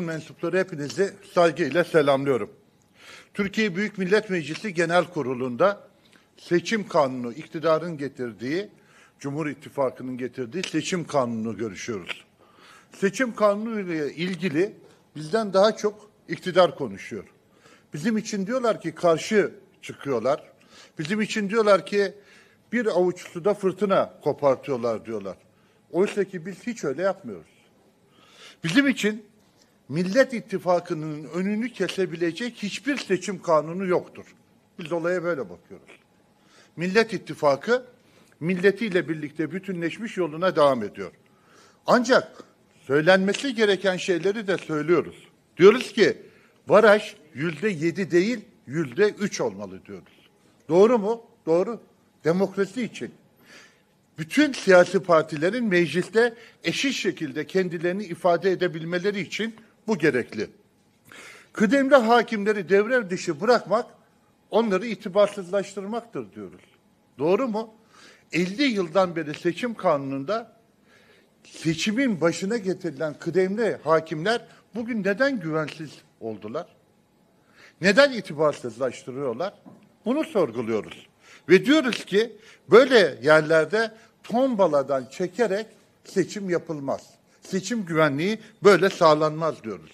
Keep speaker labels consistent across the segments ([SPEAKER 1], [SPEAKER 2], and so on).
[SPEAKER 1] mensupları hepinizi saygıyla selamlıyorum. Türkiye Büyük Millet Meclisi Genel Kurulu'nda seçim kanunu iktidarın getirdiği, Cumhur İttifakı'nın getirdiği seçim kanunu görüşüyoruz. Seçim kanunu ile ilgili bizden daha çok iktidar konuşuyor. Bizim için diyorlar ki karşı çıkıyorlar. Bizim için diyorlar ki bir avuç suda fırtına kopartıyorlar diyorlar. Oysa ki biz hiç öyle yapmıyoruz. Bizim için Millet İttifakı'nın önünü kesebilecek hiçbir seçim kanunu yoktur. Biz olaya böyle bakıyoruz. Millet İttifakı milletiyle birlikte bütünleşmiş yoluna devam ediyor. Ancak söylenmesi gereken şeyleri de söylüyoruz. Diyoruz ki baraj yüzde yedi değil yüzde üç olmalı diyoruz. Doğru mu? Doğru. Demokrasi için. Bütün siyasi partilerin mecliste eşit şekilde kendilerini ifade edebilmeleri için bu gerekli. Kıdemli hakimleri devre dışı bırakmak onları itibarsızlaştırmaktır diyoruz. Doğru mu? 50 yıldan beri seçim kanununda seçimin başına getirilen kıdemli hakimler bugün neden güvensiz oldular? Neden itibarsızlaştırıyorlar? Bunu sorguluyoruz. Ve diyoruz ki böyle yerlerde tombaladan çekerek seçim yapılmaz seçim güvenliği böyle sağlanmaz diyoruz.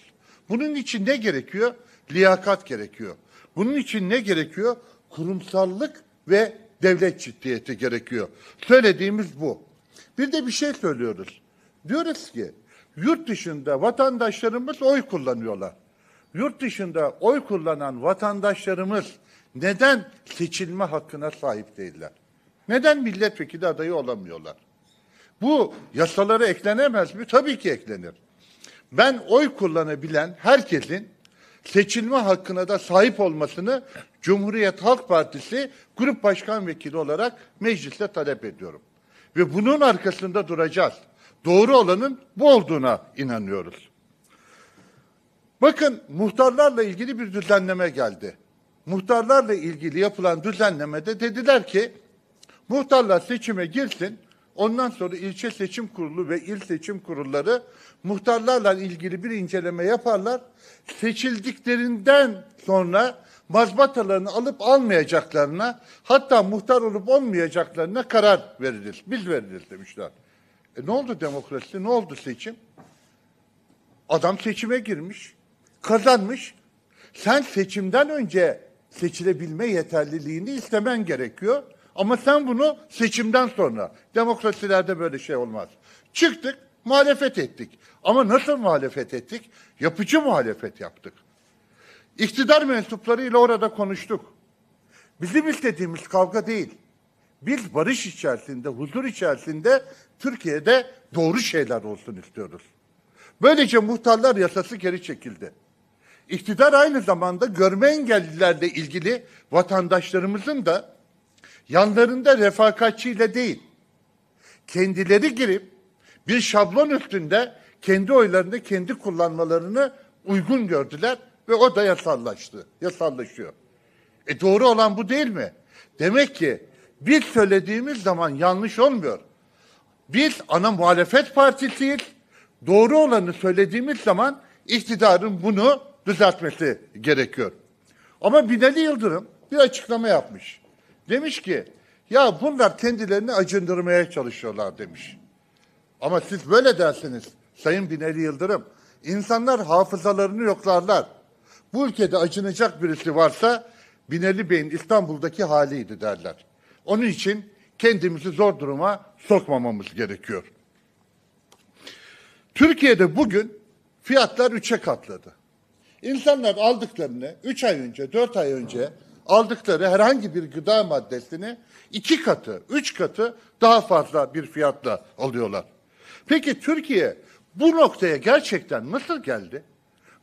[SPEAKER 1] Bunun için ne gerekiyor? Liyakat gerekiyor. Bunun için ne gerekiyor? Kurumsallık ve devlet ciddiyeti gerekiyor. Söylediğimiz bu. Bir de bir şey söylüyoruz. Diyoruz ki yurt dışında vatandaşlarımız oy kullanıyorlar. Yurt dışında oy kullanan vatandaşlarımız neden seçilme hakkına sahip değiller? Neden milletvekili adayı olamıyorlar? Bu yasalara eklenemez mi? Tabii ki eklenir. Ben oy kullanabilen herkesin seçilme hakkına da sahip olmasını Cumhuriyet Halk Partisi grup başkan vekili olarak mecliste talep ediyorum. Ve bunun arkasında duracağız. Doğru olanın bu olduğuna inanıyoruz. Bakın muhtarlarla ilgili bir düzenleme geldi. Muhtarlarla ilgili yapılan düzenlemede dediler ki muhtarlar seçime girsin Ondan sonra ilçe seçim kurulu ve il seçim kurulları muhtarlarla ilgili bir inceleme yaparlar. Seçildiklerinden sonra mazbatalarını alıp almayacaklarına hatta muhtar olup olmayacaklarına karar verilir. Biz veririz demişler. E ne oldu demokrasi? Ne oldu seçim? Adam seçime girmiş, kazanmış. Sen seçimden önce seçilebilme yeterliliğini istemen gerekiyor. Ama sen bunu seçimden sonra. Demokrasilerde böyle şey olmaz. Çıktık, muhalefet ettik. Ama nasıl muhalefet ettik? Yapıcı muhalefet yaptık. İktidar mensuplarıyla orada konuştuk. Bizim istediğimiz kavga değil. Biz barış içerisinde, huzur içerisinde Türkiye'de doğru şeyler olsun istiyoruz. Böylece muhtarlar yasası geri çekildi. İktidar aynı zamanda görme engellilerle ilgili vatandaşlarımızın da yanlarında refakatçiyle değil, kendileri girip bir şablon üstünde kendi oylarını kendi kullanmalarını uygun gördüler ve o da yasallaştı, yasallaşıyor. E doğru olan bu değil mi? Demek ki biz söylediğimiz zaman yanlış olmuyor. Biz ana muhalefet partisiyiz. Doğru olanı söylediğimiz zaman iktidarın bunu düzeltmesi gerekiyor. Ama Binali Yıldırım bir açıklama yapmış. Demiş ki ya bunlar kendilerini acındırmaya çalışıyorlar demiş. Ama siz böyle dersiniz Sayın Binali Yıldırım. İnsanlar hafızalarını yoklarlar. Bu ülkede acınacak birisi varsa Binali Bey'in İstanbul'daki haliydi derler. Onun için kendimizi zor duruma sokmamamız gerekiyor. Türkiye'de bugün fiyatlar üçe katladı. İnsanlar aldıklarını üç ay önce, dört ay önce aldıkları herhangi bir gıda maddesini iki katı, üç katı daha fazla bir fiyatla alıyorlar. Peki Türkiye bu noktaya gerçekten nasıl geldi?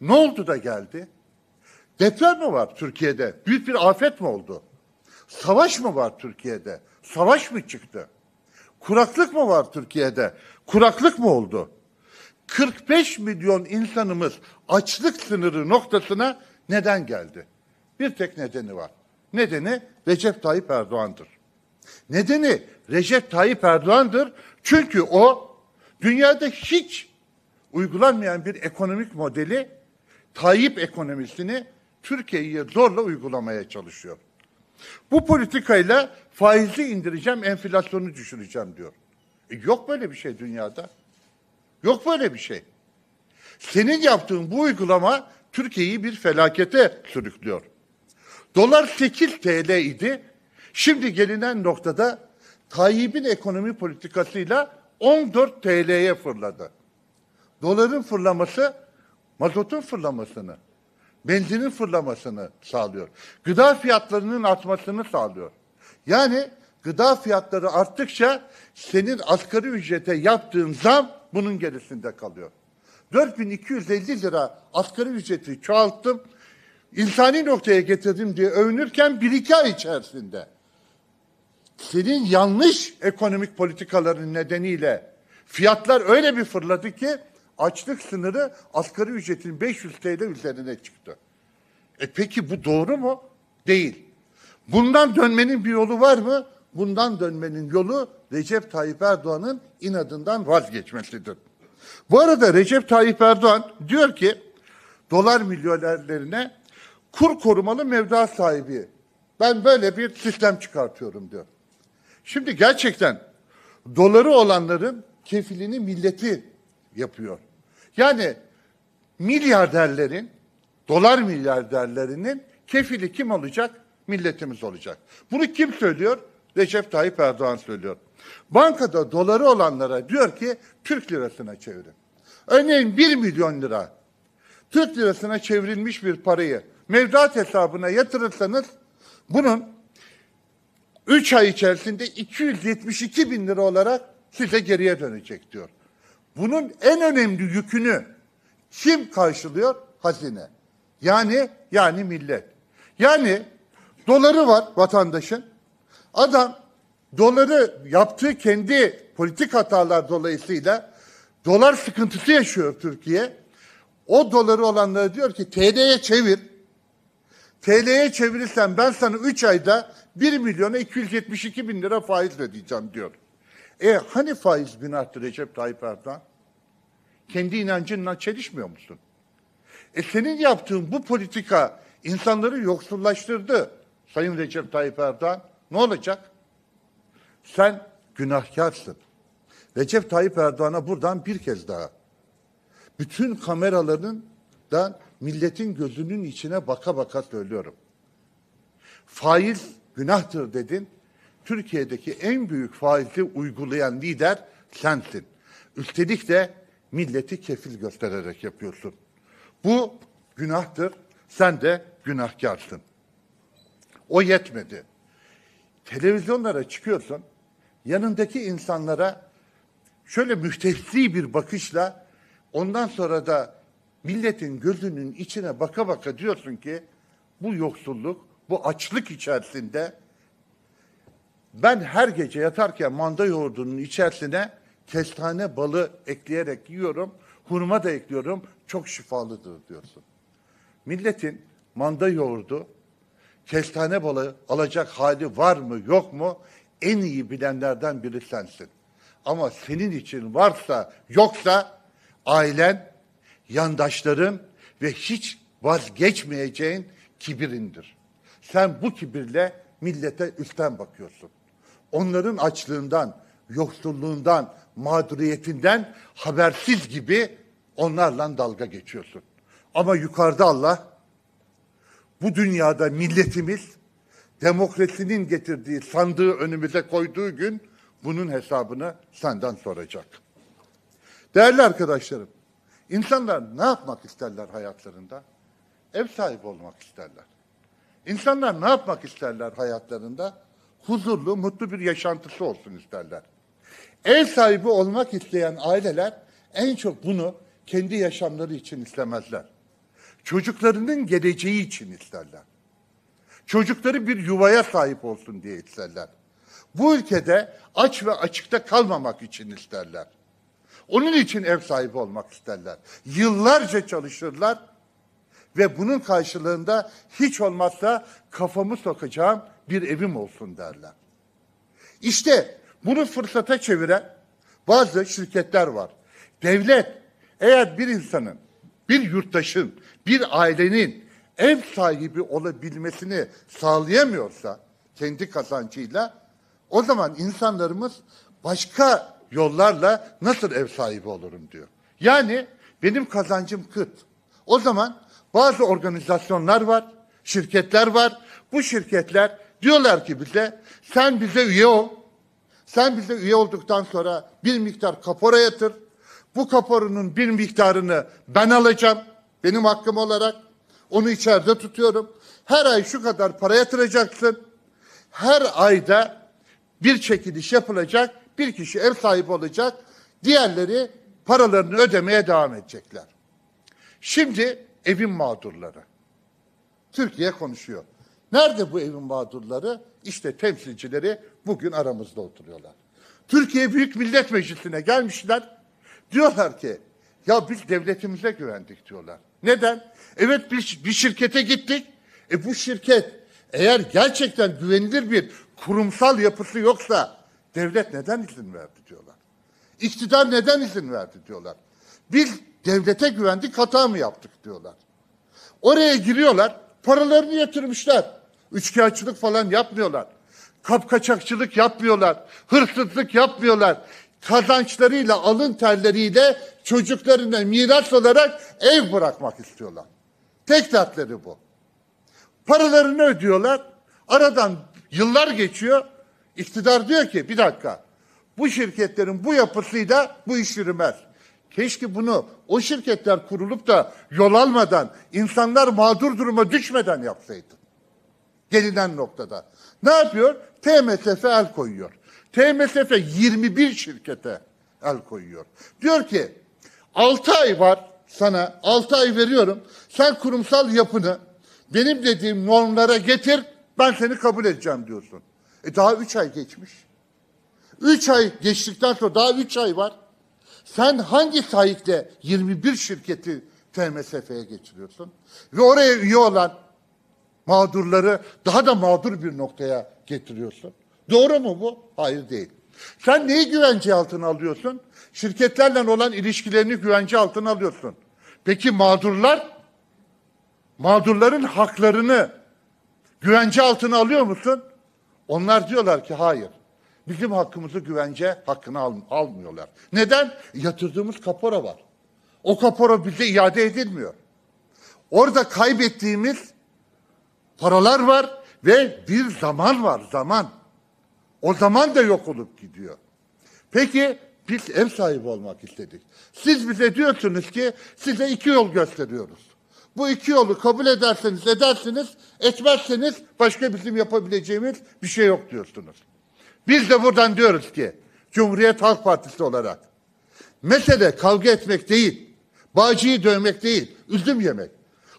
[SPEAKER 1] Ne oldu da geldi? Deprem mi var Türkiye'de? Büyük bir afet mi oldu? Savaş mı var Türkiye'de? Savaş mı çıktı? Kuraklık mı var Türkiye'de? Kuraklık mı oldu? 45 milyon insanımız açlık sınırı noktasına neden geldi? bir tek nedeni var. Nedeni Recep Tayyip Erdoğan'dır. Nedeni Recep Tayyip Erdoğan'dır. Çünkü o dünyada hiç uygulanmayan bir ekonomik modeli Tayyip ekonomisini Türkiye'ye zorla uygulamaya çalışıyor. Bu politikayla faizi indireceğim, enflasyonu düşüreceğim diyor. E yok böyle bir şey dünyada. Yok böyle bir şey. Senin yaptığın bu uygulama Türkiye'yi bir felakete sürüklüyor. Dolar 8 TL idi. Şimdi gelinen noktada Tayyip'in ekonomi politikasıyla 14 TL'ye fırladı. Doların fırlaması mazotun fırlamasını, benzinin fırlamasını sağlıyor. Gıda fiyatlarının artmasını sağlıyor. Yani gıda fiyatları arttıkça senin asgari ücrete yaptığın zam bunun gerisinde kalıyor. 4250 lira asgari ücreti çoğalttım insani noktaya getirdim diye övünürken bir iki ay içerisinde senin yanlış ekonomik politikaların nedeniyle fiyatlar öyle bir fırladı ki açlık sınırı asgari ücretin 500 TL üzerine çıktı. E peki bu doğru mu? Değil. Bundan dönmenin bir yolu var mı? Bundan dönmenin yolu Recep Tayyip Erdoğan'ın inadından vazgeçmesidir. Bu arada Recep Tayyip Erdoğan diyor ki dolar milyonerlerine kur korumalı mevda sahibi. Ben böyle bir sistem çıkartıyorum diyor. Şimdi gerçekten doları olanların kefilini milleti yapıyor. Yani milyarderlerin, dolar milyarderlerinin kefili kim olacak? Milletimiz olacak. Bunu kim söylüyor? Recep Tayyip Erdoğan söylüyor. Bankada doları olanlara diyor ki Türk lirasına çevirin. Örneğin 1 milyon lira Türk lirasına çevrilmiş bir parayı mevduat hesabına yatırırsanız bunun 3 ay içerisinde 272 bin lira olarak size geriye dönecek diyor. Bunun en önemli yükünü kim karşılıyor? Hazine. Yani yani millet. Yani doları var vatandaşın. Adam doları yaptığı kendi politik hatalar dolayısıyla dolar sıkıntısı yaşıyor Türkiye. O doları olanlara diyor ki TL'ye çevir. TL'ye çevirirsen ben sana 3 ayda 1 milyona 272 bin lira faiz ödeyeceğim diyor. E hani faiz bin arttı Recep Tayyip Erdoğan? Kendi inancınla çelişmiyor musun? E senin yaptığın bu politika insanları yoksullaştırdı Sayın Recep Tayyip Erdoğan. Ne olacak? Sen günahkarsın. Recep Tayyip Erdoğan'a buradan bir kez daha bütün kameraların da milletin gözünün içine baka baka söylüyorum. Faiz günahtır dedin. Türkiye'deki en büyük faizi uygulayan lider sensin. Üstelik de milleti kefil göstererek yapıyorsun. Bu günahtır. Sen de günahkarsın. O yetmedi. Televizyonlara çıkıyorsun. Yanındaki insanlara şöyle müstehzi bir bakışla ondan sonra da milletin gözünün içine baka baka diyorsun ki bu yoksulluk, bu açlık içerisinde ben her gece yatarken manda yoğurdunun içerisine kestane balı ekleyerek yiyorum, hurma da ekliyorum, çok şifalıdır diyorsun. Milletin manda yoğurdu, kestane balı alacak hali var mı yok mu en iyi bilenlerden biri sensin. Ama senin için varsa yoksa ailen yandaşlarım ve hiç vazgeçmeyeceğin kibirindir. Sen bu kibirle millete üstten bakıyorsun. Onların açlığından, yoksulluğundan, mağduriyetinden habersiz gibi onlarla dalga geçiyorsun. Ama yukarıda Allah bu dünyada milletimiz demokrasinin getirdiği sandığı önümüze koyduğu gün bunun hesabını senden soracak. Değerli arkadaşlarım, İnsanlar ne yapmak isterler hayatlarında? Ev sahibi olmak isterler. İnsanlar ne yapmak isterler hayatlarında? Huzurlu, mutlu bir yaşantısı olsun isterler. Ev sahibi olmak isteyen aileler en çok bunu kendi yaşamları için istemezler. Çocuklarının geleceği için isterler. Çocukları bir yuvaya sahip olsun diye isterler. Bu ülkede aç ve açıkta kalmamak için isterler. Onun için ev sahibi olmak isterler. Yıllarca çalışırlar ve bunun karşılığında hiç olmazsa kafamı sokacağım bir evim olsun derler. İşte bunu fırsata çeviren bazı şirketler var. Devlet eğer bir insanın, bir yurttaşın, bir ailenin ev sahibi olabilmesini sağlayamıyorsa kendi kazancıyla o zaman insanlarımız başka yollarla nasıl ev sahibi olurum diyor. Yani benim kazancım kıt. O zaman bazı organizasyonlar var, şirketler var. Bu şirketler diyorlar ki bize sen bize üye ol. Sen bize üye olduktan sonra bir miktar kapora yatır. Bu kaporunun bir miktarını ben alacağım. Benim hakkım olarak onu içeride tutuyorum. Her ay şu kadar para yatıracaksın. Her ayda bir çekiliş yapılacak bir kişi ev sahibi olacak, diğerleri paralarını ödemeye devam edecekler. Şimdi evin mağdurları. Türkiye konuşuyor. Nerede bu evin mağdurları? İşte temsilcileri bugün aramızda oturuyorlar. Türkiye Büyük Millet Meclisi'ne gelmişler. Diyorlar ki ya biz devletimize güvendik diyorlar. Neden? Evet bir, bir şirkete gittik. E bu şirket eğer gerçekten güvenilir bir kurumsal yapısı yoksa Devlet neden izin verdi diyorlar. İktidar neden izin verdi diyorlar. Biz devlete güvendik hata mı yaptık diyorlar. Oraya giriyorlar paralarını yatırmışlar. Üçkağıtçılık falan yapmıyorlar. Kapkaçakçılık yapmıyorlar. Hırsızlık yapmıyorlar. Kazançlarıyla alın terleriyle çocuklarına miras olarak ev bırakmak istiyorlar. Tek dertleri bu. Paralarını ödüyorlar. Aradan yıllar geçiyor. İktidar diyor ki bir dakika bu şirketlerin bu yapısıyla bu iş yürümez. Keşke bunu o şirketler kurulup da yol almadan, insanlar mağdur duruma düşmeden yapsaydı. Gelinen noktada. Ne yapıyor? TMSF el koyuyor. TMSF 21 şirkete el koyuyor. Diyor ki 6 ay var sana 6 ay veriyorum. Sen kurumsal yapını benim dediğim normlara getir ben seni kabul edeceğim diyorsun. E daha üç ay geçmiş. Üç ay geçtikten sonra daha üç ay var. Sen hangi sahikle 21 şirketi TMSF'ye geçiriyorsun? Ve oraya üye olan mağdurları daha da mağdur bir noktaya getiriyorsun. Doğru mu bu? Hayır değil. Sen neyi güvence altına alıyorsun? Şirketlerle olan ilişkilerini güvence altına alıyorsun. Peki mağdurlar? Mağdurların haklarını güvence altına alıyor musun? Onlar diyorlar ki hayır. Bizim hakkımızı güvence hakkını al, almıyorlar. Neden? Yatırdığımız kapora var. O kapora bize iade edilmiyor. Orada kaybettiğimiz paralar var ve bir zaman var, zaman. O zaman da yok olup gidiyor. Peki biz ev sahibi olmak istedik. Siz bize diyorsunuz ki size iki yol gösteriyoruz. Bu iki yolu kabul ederseniz edersiniz, etmezseniz başka bizim yapabileceğimiz bir şey yok diyorsunuz. Biz de buradan diyoruz ki Cumhuriyet Halk Partisi olarak mesele kavga etmek değil, bağcıyı dövmek değil, üzüm yemek.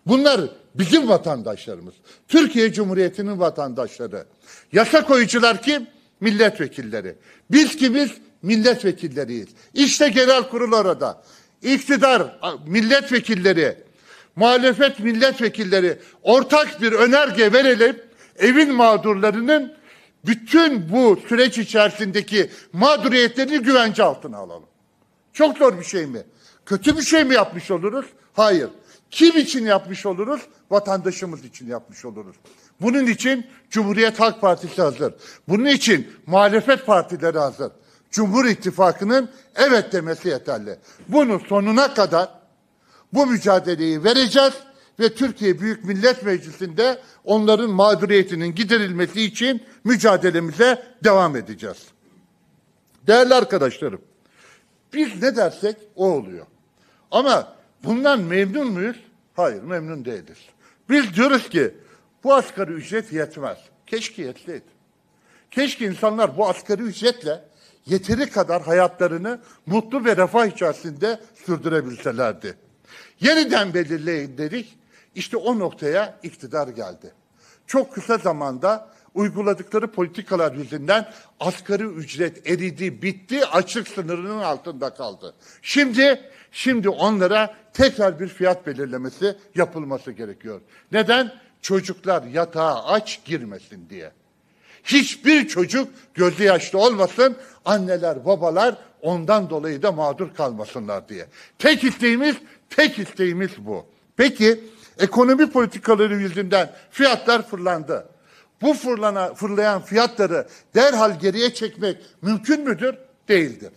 [SPEAKER 1] Bunlar bizim vatandaşlarımız. Türkiye Cumhuriyeti'nin vatandaşları. Yasa koyucular kim? Milletvekilleri. Biz ki biz milletvekilleriyiz. İşte genel kurul orada. İktidar, milletvekilleri, muhalefet milletvekilleri ortak bir önerge verelim. Evin mağdurlarının bütün bu süreç içerisindeki mağduriyetlerini güvence altına alalım. Çok zor bir şey mi? Kötü bir şey mi yapmış oluruz? Hayır. Kim için yapmış oluruz? Vatandaşımız için yapmış oluruz. Bunun için Cumhuriyet Halk Partisi hazır. Bunun için muhalefet partileri hazır. Cumhur İttifakı'nın evet demesi yeterli. Bunu sonuna kadar bu mücadeleyi vereceğiz ve Türkiye Büyük Millet Meclisi'nde onların mağduriyetinin giderilmesi için mücadelemize devam edeceğiz. Değerli arkadaşlarım, biz ne dersek o oluyor. Ama bundan memnun muyuz? Hayır, memnun değiliz. Biz diyoruz ki bu asgari ücret yetmez. Keşke yetseydi. Keşke insanlar bu asgari ücretle yeteri kadar hayatlarını mutlu ve refah içerisinde sürdürebilselerdi. Yeniden belirleyin dedik. İşte o noktaya iktidar geldi. Çok kısa zamanda uyguladıkları politikalar yüzünden asgari ücret eridi, bitti, açlık sınırının altında kaldı. Şimdi şimdi onlara tekrar bir fiyat belirlemesi yapılması gerekiyor. Neden? Çocuklar yatağa aç girmesin diye. Hiçbir çocuk gözü yaşlı olmasın, anneler, babalar ondan dolayı da mağdur kalmasınlar diye. Tek isteğimiz Tek isteğimiz bu. Peki ekonomi politikaları yüzünden fiyatlar fırlandı. Bu fırlana, fırlayan fiyatları derhal geriye çekmek mümkün müdür? Değildir.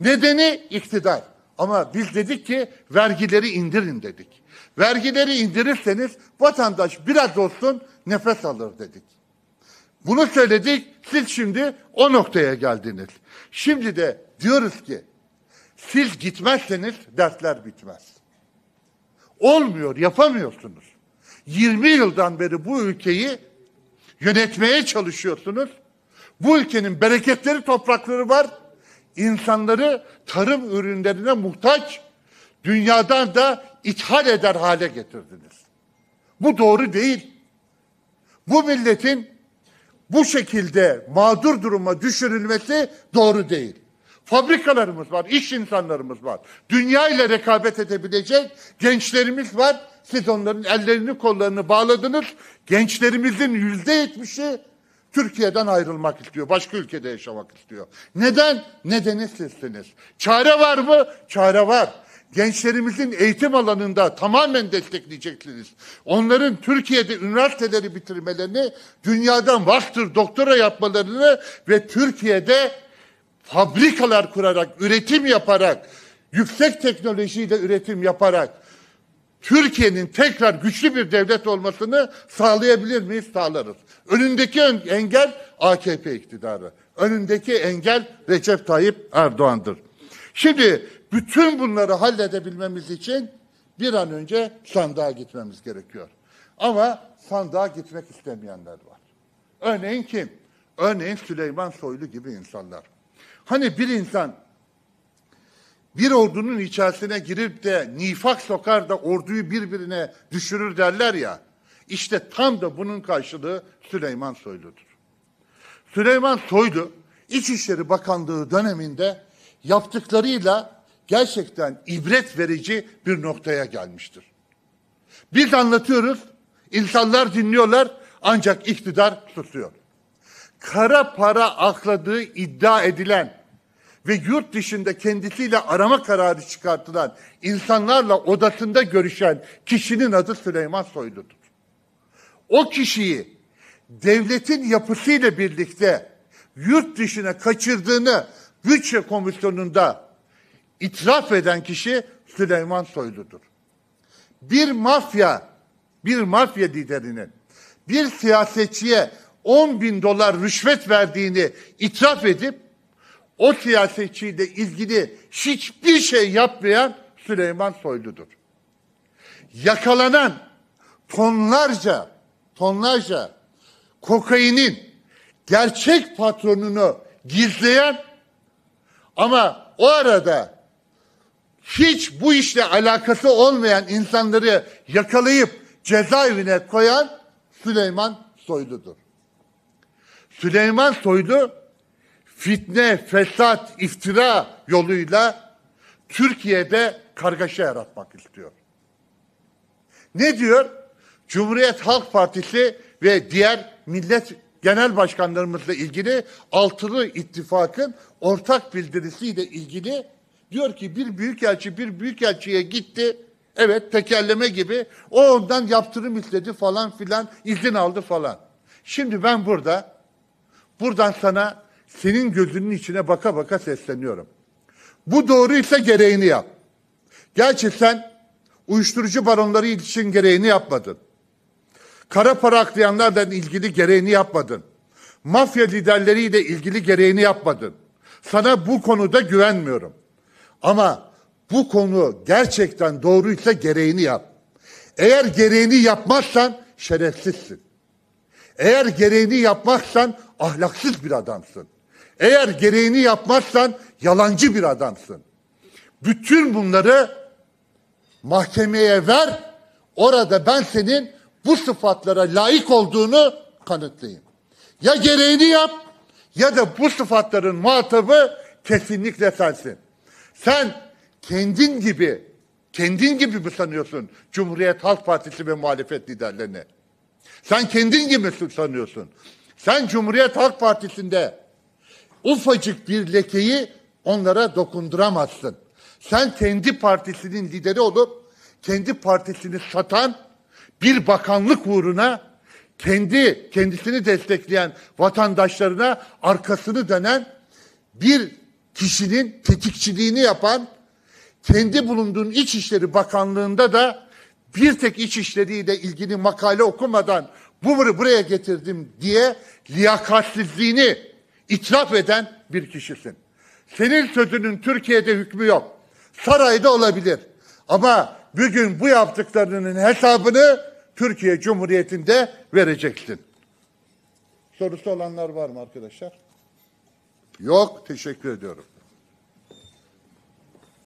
[SPEAKER 1] Nedeni iktidar. Ama biz dedik ki vergileri indirin dedik. Vergileri indirirseniz vatandaş biraz olsun nefes alır dedik. Bunu söyledik. Siz şimdi o noktaya geldiniz. Şimdi de diyoruz ki siz gitmezseniz dertler bitmez. Olmuyor, yapamıyorsunuz. 20 yıldan beri bu ülkeyi yönetmeye çalışıyorsunuz. Bu ülkenin bereketleri toprakları var. İnsanları tarım ürünlerine muhtaç, dünyadan da ithal eder hale getirdiniz. Bu doğru değil. Bu milletin bu şekilde mağdur duruma düşürülmesi doğru değil fabrikalarımız var, iş insanlarımız var. Dünya ile rekabet edebilecek gençlerimiz var. Siz onların ellerini kollarını bağladınız. Gençlerimizin yüzde yetmişi Türkiye'den ayrılmak istiyor. Başka ülkede yaşamak istiyor. Neden? Nedeni sizsiniz. Çare var mı? Çare var. Gençlerimizin eğitim alanında tamamen destekleyeceksiniz. Onların Türkiye'de üniversiteleri bitirmelerini, dünyadan master doktora yapmalarını ve Türkiye'de fabrikalar kurarak, üretim yaparak, yüksek teknolojiyle üretim yaparak Türkiye'nin tekrar güçlü bir devlet olmasını sağlayabilir miyiz? Sağlarız. Önündeki engel AKP iktidarı. Önündeki engel Recep Tayyip Erdoğan'dır. Şimdi bütün bunları halledebilmemiz için bir an önce sandığa gitmemiz gerekiyor. Ama sandığa gitmek istemeyenler var. Örneğin kim? Örneğin Süleyman Soylu gibi insanlar. Hani bir insan bir ordunun içerisine girip de nifak sokar da orduyu birbirine düşürür derler ya. İşte tam da bunun karşılığı Süleyman Soylu'dur. Süleyman Soylu İçişleri Bakanlığı döneminde yaptıklarıyla gerçekten ibret verici bir noktaya gelmiştir. Biz anlatıyoruz, insanlar dinliyorlar ancak iktidar susuyor kara para akladığı iddia edilen ve yurt dışında kendisiyle arama kararı çıkartılan insanlarla odasında görüşen kişinin adı Süleyman Soylu'dur. O kişiyi devletin yapısıyla birlikte yurt dışına kaçırdığını bütçe komisyonunda itiraf eden kişi Süleyman Soylu'dur. Bir mafya, bir mafya liderinin bir siyasetçiye 10 bin dolar rüşvet verdiğini itiraf edip o siyasetçiyle ilgili hiçbir şey yapmayan Süleyman Soylu'dur. Yakalanan tonlarca tonlarca kokainin gerçek patronunu gizleyen ama o arada hiç bu işle alakası olmayan insanları yakalayıp cezaevine koyan Süleyman Soylu'dur. Süleyman Soylu fitne, fesat, iftira yoluyla Türkiye'de kargaşa yaratmak istiyor. Ne diyor? Cumhuriyet Halk Partisi ve diğer millet genel başkanlarımızla ilgili altılı ittifakın ortak bildirisiyle ilgili diyor ki bir büyükelçi bir büyükelçiye gitti. Evet tekerleme gibi o ondan yaptırım istedi falan filan izin aldı falan. Şimdi ben burada Buradan sana senin gözünün içine baka baka sesleniyorum. Bu doğruysa gereğini yap. Gerçi sen uyuşturucu baronları için gereğini yapmadın. Kara para aklayanlarla ilgili gereğini yapmadın. Mafya liderleriyle ilgili gereğini yapmadın. Sana bu konuda güvenmiyorum. Ama bu konu gerçekten doğruysa gereğini yap. Eğer gereğini yapmazsan şerefsizsin. Eğer gereğini yapmazsan ahlaksız bir adamsın. Eğer gereğini yapmazsan yalancı bir adamsın. Bütün bunları mahkemeye ver. Orada ben senin bu sıfatlara layık olduğunu kanıtlayayım. Ya gereğini yap ya da bu sıfatların muhatabı kesinlikle sensin. Sen kendin gibi, kendin gibi mi sanıyorsun Cumhuriyet Halk Partisi ve muhalefet liderlerini? Sen kendin gibi mi sanıyorsun. Sen Cumhuriyet Halk Partisi'nde ufacık bir lekeyi onlara dokunduramazsın. Sen kendi partisinin lideri olup kendi partisini satan bir bakanlık uğruna kendi kendisini destekleyen vatandaşlarına arkasını dönen bir kişinin tetikçiliğini yapan kendi bulunduğun İçişleri Bakanlığı'nda da bir tek İçişleri ile ilgili makale okumadan bu buraya getirdim diye liyakatsizliğini itiraf eden bir kişisin. Senin sözünün Türkiye'de hükmü yok. Sarayda olabilir. Ama bugün bu yaptıklarının hesabını Türkiye Cumhuriyeti'nde vereceksin. Sorusu olanlar var mı arkadaşlar? Yok, teşekkür ediyorum.